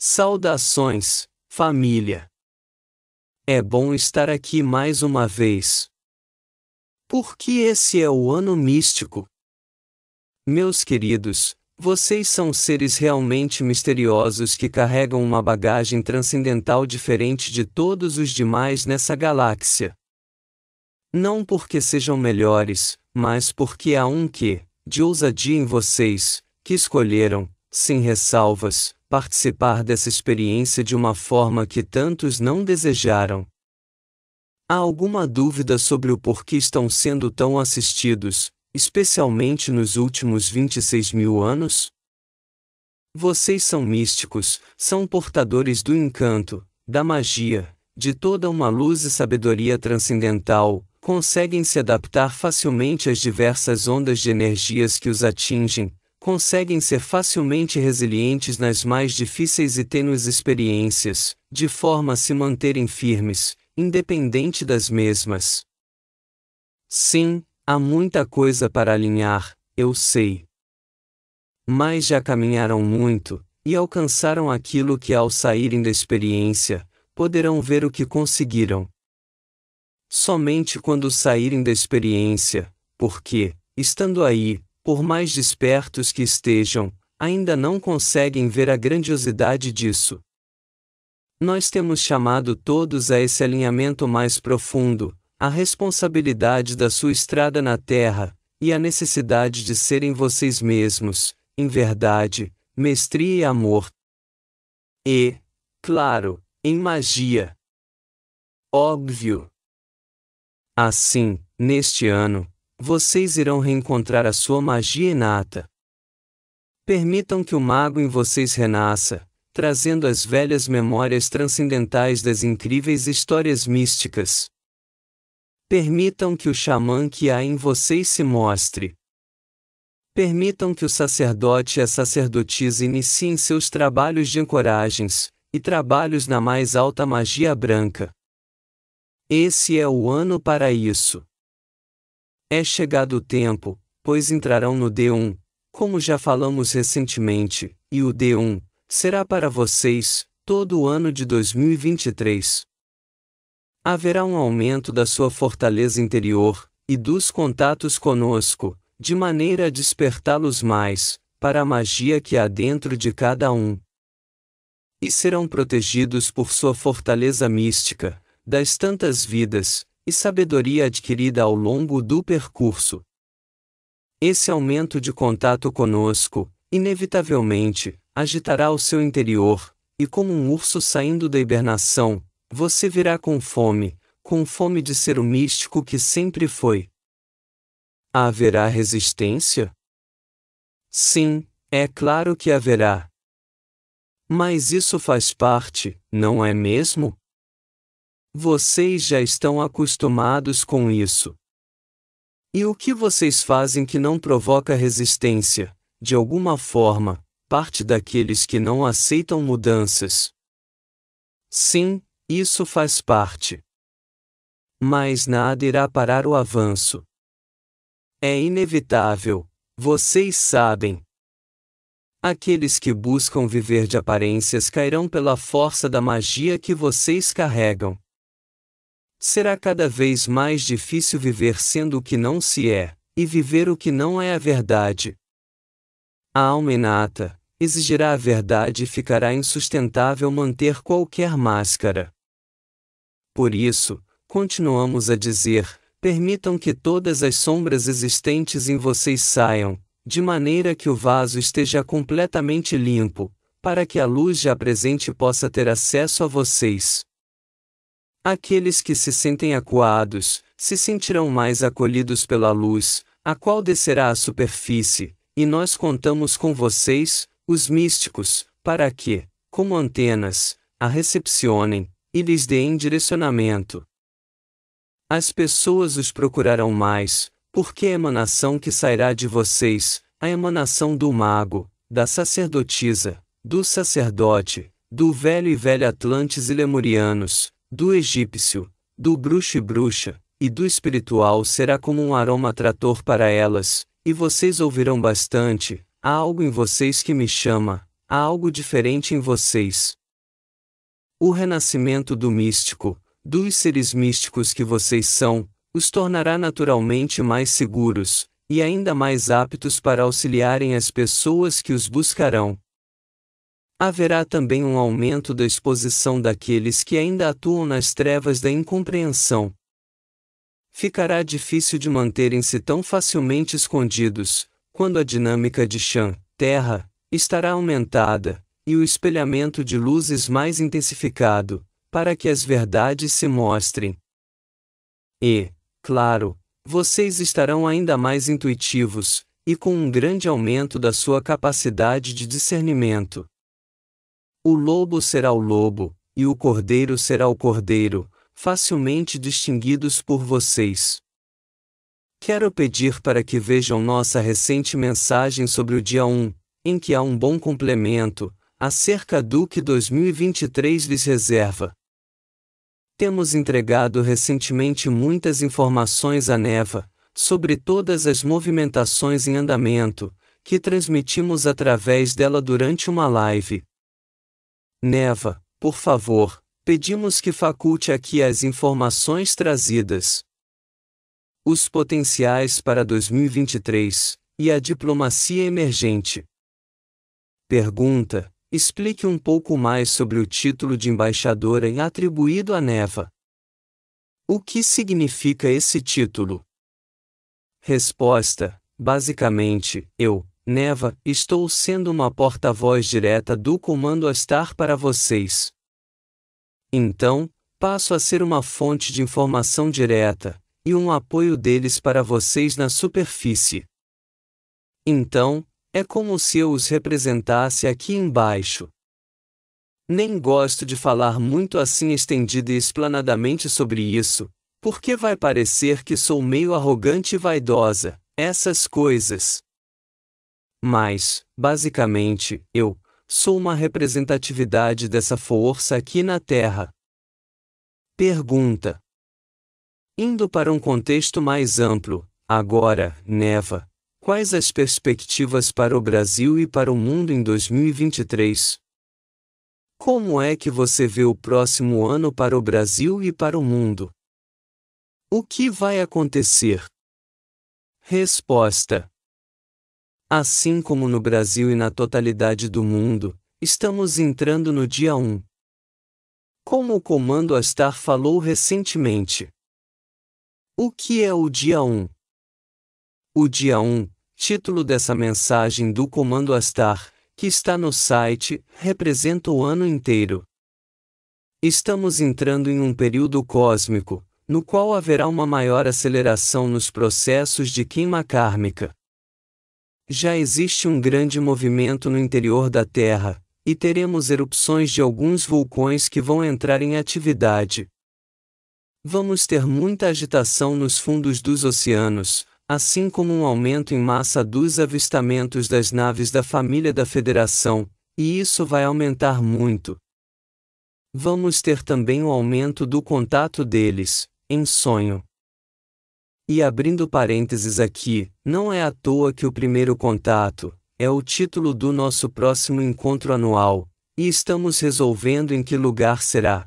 Saudações, família! É bom estar aqui mais uma vez. Porque esse é o ano místico. Meus queridos, vocês são seres realmente misteriosos que carregam uma bagagem transcendental diferente de todos os demais nessa galáxia. Não porque sejam melhores, mas porque há um que, de ousadia em vocês, que escolheram, sem ressalvas, participar dessa experiência de uma forma que tantos não desejaram. Há alguma dúvida sobre o porquê estão sendo tão assistidos, especialmente nos últimos 26 mil anos? Vocês são místicos, são portadores do encanto, da magia, de toda uma luz e sabedoria transcendental, conseguem se adaptar facilmente às diversas ondas de energias que os atingem, conseguem ser facilmente resilientes nas mais difíceis e tênues experiências, de forma a se manterem firmes, independente das mesmas. Sim, há muita coisa para alinhar, eu sei. Mas já caminharam muito, e alcançaram aquilo que, ao saírem da experiência, poderão ver o que conseguiram. Somente quando saírem da experiência, porque, estando aí, por mais despertos que estejam, ainda não conseguem ver a grandiosidade disso. Nós temos chamado todos a esse alinhamento mais profundo, a responsabilidade da sua estrada na terra, e a necessidade de serem vocês mesmos, em verdade, mestria e amor. E, claro, em magia. Óbvio. Assim, neste ano, vocês irão reencontrar a sua magia inata. Permitam que o mago em vocês renasça, trazendo as velhas memórias transcendentais das incríveis histórias místicas. Permitam que o xamã que há em vocês se mostre. Permitam que o sacerdote e a sacerdotisa iniciem seus trabalhos de ancoragens, e trabalhos na mais alta magia branca. Esse é o ano para isso. É chegado o tempo, pois entrarão no D1, como já falamos recentemente, e o D1 será para vocês todo o ano de 2023. Haverá um aumento da sua fortaleza interior e dos contatos conosco, de maneira a despertá-los mais para a magia que há dentro de cada um. E serão protegidos por sua fortaleza mística, das tantas vidas e sabedoria adquirida ao longo do percurso. Esse aumento de contato conosco, inevitavelmente, agitará o seu interior, e como um urso saindo da hibernação, você virá com fome, com fome de ser o místico que sempre foi. Haverá resistência? Sim, é claro que haverá. Mas isso faz parte, não é mesmo? Vocês já estão acostumados com isso. E o que vocês fazem que não provoca resistência, de alguma forma, parte daqueles que não aceitam mudanças? Sim, isso faz parte. Mas nada irá parar o avanço. É inevitável, vocês sabem. Aqueles que buscam viver de aparências cairão pela força da magia que vocês carregam. Será cada vez mais difícil viver sendo o que não se é, e viver o que não é a verdade. A alma inata exigirá a verdade e ficará insustentável manter qualquer máscara. Por isso, continuamos a dizer: permitam que todas as sombras existentes em vocês saiam, de maneira que o vaso esteja completamente limpo, para que a luz já presente possa ter acesso a vocês. Aqueles que se sentem acuados, se sentirão mais acolhidos pela luz, a qual descerá à superfície, e nós contamos com vocês, os místicos, para que, como antenas, a recepcionem e lhes deem direcionamento. As pessoas os procurarão mais, porque a emanação que sairá de vocês, a emanação do mago, da sacerdotisa, do sacerdote, do velho e velho Atlantes e Lemurianos, do egípcio, do bruxo e bruxa, e do espiritual será como um aroma trator para elas, e vocês ouvirão bastante: há algo em vocês que me chama, há algo diferente em vocês. O renascimento do místico, dos seres místicos que vocês são, os tornará naturalmente mais seguros, e ainda mais aptos para auxiliarem as pessoas que os buscarão haverá também um aumento da exposição daqueles que ainda atuam nas trevas da incompreensão. Ficará difícil de manterem-se tão facilmente escondidos, quando a dinâmica de chã terra, estará aumentada, e o espelhamento de luzes mais intensificado, para que as verdades se mostrem. E, claro, vocês estarão ainda mais intuitivos, e com um grande aumento da sua capacidade de discernimento. O lobo será o lobo, e o cordeiro será o cordeiro, facilmente distinguidos por vocês. Quero pedir para que vejam nossa recente mensagem sobre o dia 1, em que há um bom complemento, acerca do que 2023 lhes reserva. Temos entregado recentemente muitas informações à Neva, sobre todas as movimentações em andamento, que transmitimos através dela durante uma live, Neva, por favor, pedimos que faculte aqui as informações trazidas. Os potenciais para 2023 e a diplomacia emergente. Pergunta: Explique um pouco mais sobre o título de embaixadora atribuído à Neva. O que significa esse título? Resposta: Basicamente, eu, Neva, estou sendo uma porta-voz direta do comando a estar para vocês. Então, passo a ser uma fonte de informação direta, e um apoio deles para vocês na superfície. Então, é como se eu os representasse aqui embaixo. Nem gosto de falar muito assim estendido e explanadamente sobre isso, porque vai parecer que sou meio arrogante e vaidosa, essas coisas. Mas, basicamente, eu sou uma representatividade dessa força aqui na Terra. Pergunta: Indo para um contexto mais amplo, agora, Neva, quais as perspectivas para o Brasil e para o mundo em 2023? Como é que você vê o próximo ano para o Brasil e para o mundo? O que vai acontecer? Resposta: Assim como no Brasil e na totalidade do mundo, estamos entrando no dia 1. Como o Comando Astar falou recentemente. O que é o dia 1? O dia 1, título dessa mensagem do Comando Astar, que está no site, representa o ano inteiro. Estamos entrando em um período cósmico, no qual haverá uma maior aceleração nos processos de queima kármica. Já existe um grande movimento no interior da Terra, e teremos erupções de alguns vulcões que vão entrar em atividade. Vamos ter muita agitação nos fundos dos oceanos, assim como um aumento em massa dos avistamentos das naves da família da Federação, e isso vai aumentar muito. Vamos ter também o aumento do contato deles, em sonho, e abrindo parênteses aqui, não é à toa que o primeiro contato é o título do nosso próximo encontro anual, e estamos resolvendo em que lugar será.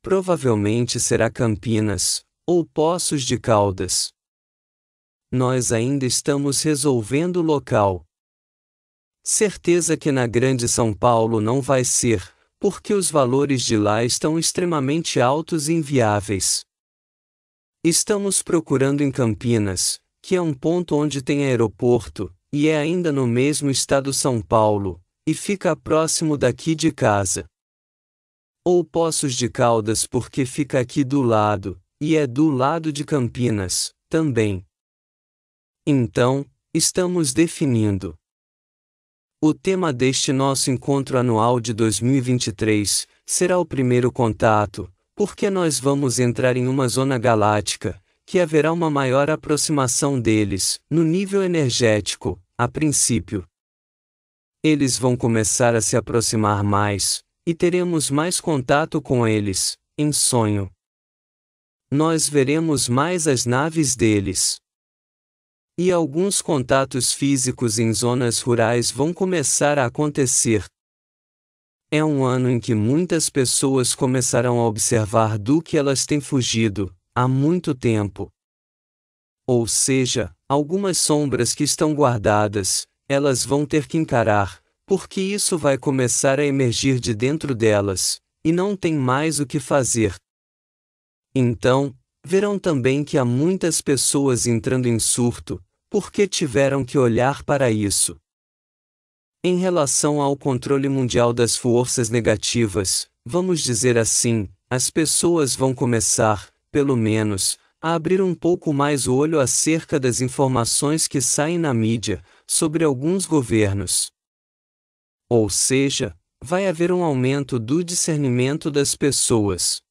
Provavelmente será Campinas, ou Poços de Caldas. Nós ainda estamos resolvendo o local. Certeza que na Grande São Paulo não vai ser, porque os valores de lá estão extremamente altos e inviáveis. Estamos procurando em Campinas, que é um ponto onde tem aeroporto, e é ainda no mesmo estado São Paulo, e fica próximo daqui de casa. Ou Poços de Caldas porque fica aqui do lado, e é do lado de Campinas, também. Então, estamos definindo. O tema deste nosso encontro anual de 2023 será o primeiro contato, porque nós vamos entrar em uma zona galáctica, que haverá uma maior aproximação deles, no nível energético, a princípio. Eles vão começar a se aproximar mais, e teremos mais contato com eles, em sonho. Nós veremos mais as naves deles. E alguns contatos físicos em zonas rurais vão começar a acontecer, é um ano em que muitas pessoas começarão a observar do que elas têm fugido, há muito tempo. Ou seja, algumas sombras que estão guardadas, elas vão ter que encarar, porque isso vai começar a emergir de dentro delas, e não tem mais o que fazer. Então, verão também que há muitas pessoas entrando em surto, porque tiveram que olhar para isso. Em relação ao controle mundial das forças negativas, vamos dizer assim, as pessoas vão começar, pelo menos, a abrir um pouco mais o olho acerca das informações que saem na mídia sobre alguns governos. Ou seja, vai haver um aumento do discernimento das pessoas.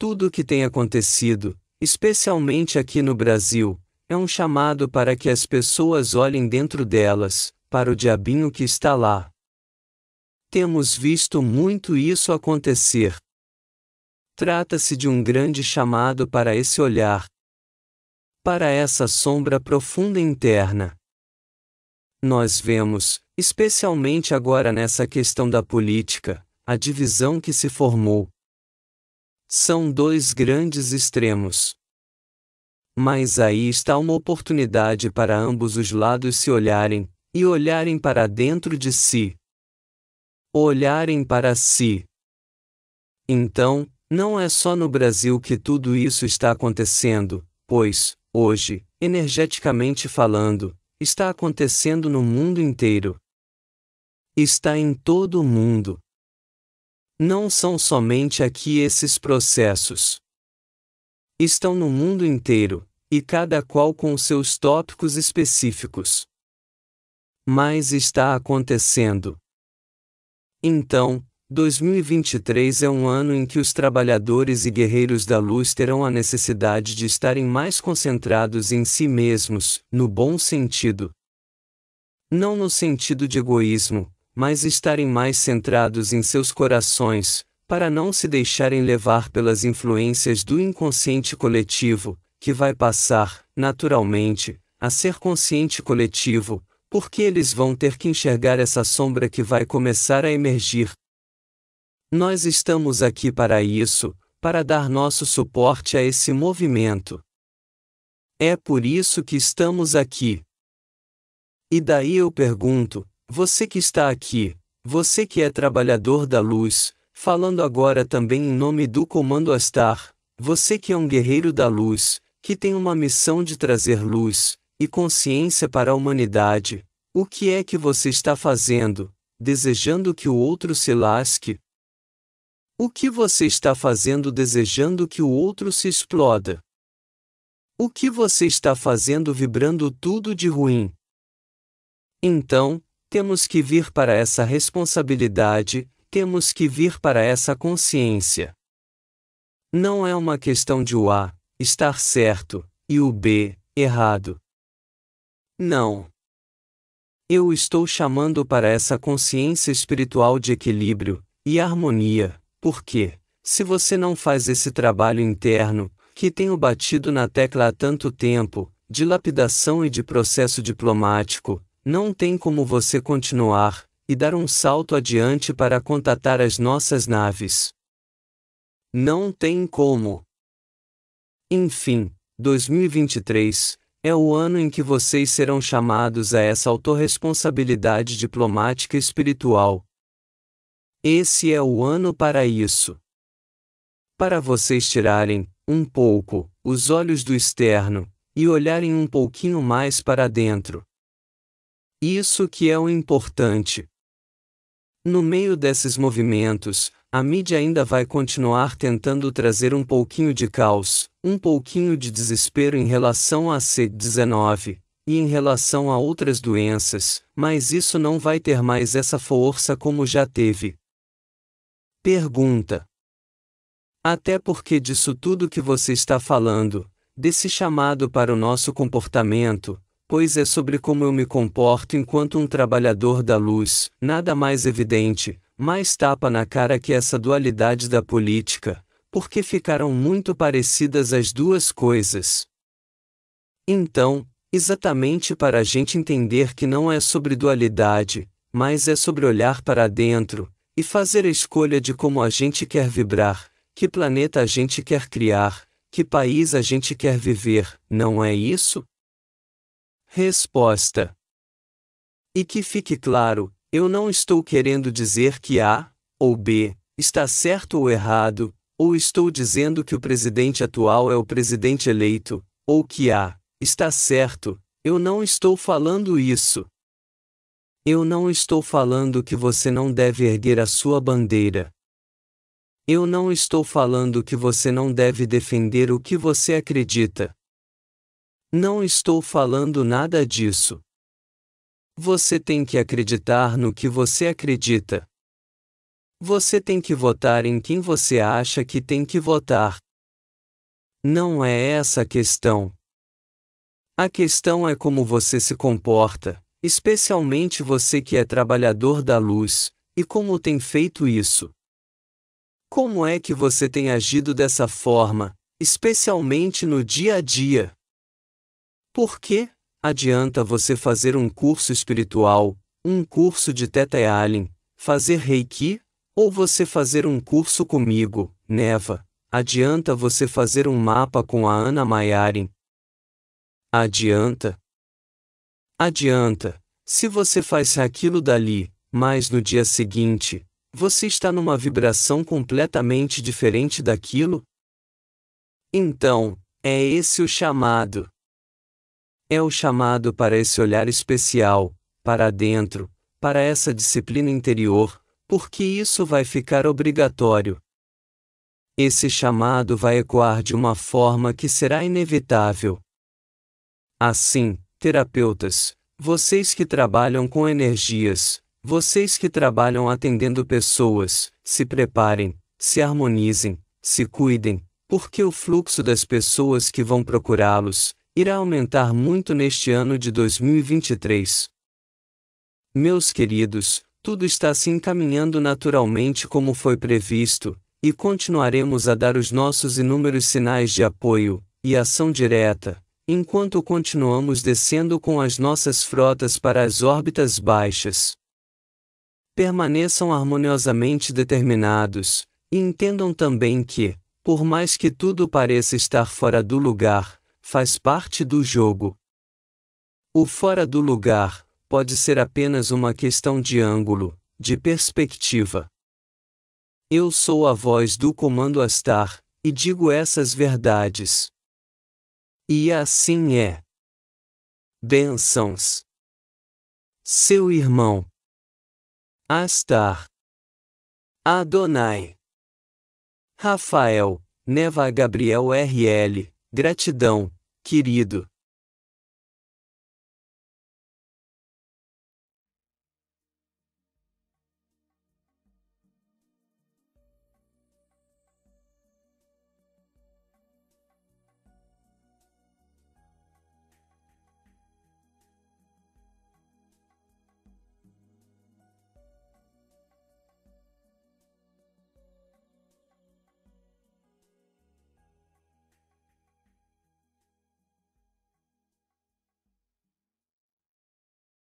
Tudo o que tem acontecido, especialmente aqui no Brasil, é um chamado para que as pessoas olhem dentro delas, para o diabinho que está lá. Temos visto muito isso acontecer. Trata-se de um grande chamado para esse olhar, para essa sombra profunda interna. Nós vemos, especialmente agora nessa questão da política, a divisão que se formou. São dois grandes extremos. Mas aí está uma oportunidade para ambos os lados se olharem, e olharem para dentro de si. Olharem para si. Então, não é só no Brasil que tudo isso está acontecendo, pois, hoje, energeticamente falando, está acontecendo no mundo inteiro. Está em todo o mundo. Não são somente aqui esses processos. Estão no mundo inteiro, e cada qual com seus tópicos específicos mas está acontecendo. Então, 2023 é um ano em que os trabalhadores e guerreiros da luz terão a necessidade de estarem mais concentrados em si mesmos, no bom sentido. Não no sentido de egoísmo, mas estarem mais centrados em seus corações, para não se deixarem levar pelas influências do inconsciente coletivo, que vai passar, naturalmente, a ser consciente coletivo, porque eles vão ter que enxergar essa sombra que vai começar a emergir. Nós estamos aqui para isso, para dar nosso suporte a esse movimento. É por isso que estamos aqui. E daí eu pergunto: você que está aqui, você que é trabalhador da luz, falando agora também em nome do Comando Astar, você que é um guerreiro da luz, que tem uma missão de trazer luz, e consciência para a humanidade. O que é que você está fazendo, desejando que o outro se lasque? O que você está fazendo desejando que o outro se exploda? O que você está fazendo vibrando tudo de ruim? Então, temos que vir para essa responsabilidade, temos que vir para essa consciência. Não é uma questão de o A estar certo e o B errado. Não. Eu estou chamando para essa consciência espiritual de equilíbrio e harmonia, porque, se você não faz esse trabalho interno, que tenho batido na tecla há tanto tempo, de lapidação e de processo diplomático, não tem como você continuar e dar um salto adiante para contatar as nossas naves. Não tem como. Enfim, 2023, é o ano em que vocês serão chamados a essa autorresponsabilidade diplomática espiritual. Esse é o ano para isso. Para vocês tirarem, um pouco, os olhos do externo, e olharem um pouquinho mais para dentro. Isso que é o importante. No meio desses movimentos, a mídia ainda vai continuar tentando trazer um pouquinho de caos, um pouquinho de desespero em relação à C19 e em relação a outras doenças, mas isso não vai ter mais essa força como já teve. Pergunta: Até porque disso tudo que você está falando, desse chamado para o nosso comportamento, pois é sobre como eu me comporto enquanto um trabalhador da luz, nada mais evidente, mais tapa na cara que essa dualidade da política, porque ficaram muito parecidas as duas coisas. Então, exatamente para a gente entender que não é sobre dualidade, mas é sobre olhar para dentro, e fazer a escolha de como a gente quer vibrar, que planeta a gente quer criar, que país a gente quer viver, não é isso? Resposta. E que fique claro, eu não estou querendo dizer que A, ou B, está certo ou errado, ou estou dizendo que o presidente atual é o presidente eleito, ou que A, está certo, eu não estou falando isso. Eu não estou falando que você não deve erguer a sua bandeira. Eu não estou falando que você não deve defender o que você acredita. Não estou falando nada disso. Você tem que acreditar no que você acredita. Você tem que votar em quem você acha que tem que votar. Não é essa a questão. A questão é como você se comporta, especialmente você que é trabalhador da luz, e como tem feito isso. Como é que você tem agido dessa forma, especialmente no dia a dia? Por quê? Adianta você fazer um curso espiritual, um curso de Teta Allen, fazer Reiki, ou você fazer um curso comigo, Neva. Adianta você fazer um mapa com a Ana Maiarin. Adianta. Adianta. Se você faz aquilo dali, mas no dia seguinte, você está numa vibração completamente diferente daquilo? Então, é esse o chamado. É o chamado para esse olhar especial, para dentro, para essa disciplina interior, porque isso vai ficar obrigatório. Esse chamado vai ecoar de uma forma que será inevitável. Assim, terapeutas, vocês que trabalham com energias, vocês que trabalham atendendo pessoas, se preparem, se harmonizem, se cuidem, porque o fluxo das pessoas que vão procurá-los, irá aumentar muito neste ano de 2023. Meus queridos, tudo está se encaminhando naturalmente como foi previsto, e continuaremos a dar os nossos inúmeros sinais de apoio e ação direta, enquanto continuamos descendo com as nossas frotas para as órbitas baixas. Permaneçam harmoniosamente determinados, e entendam também que, por mais que tudo pareça estar fora do lugar, faz parte do jogo. O fora do lugar pode ser apenas uma questão de ângulo, de perspectiva. Eu sou a voz do comando Astar, e digo essas verdades. E assim é. Bênçãos. Seu irmão. Astar. Adonai. Rafael, Neva Gabriel RL. Gratidão, querido.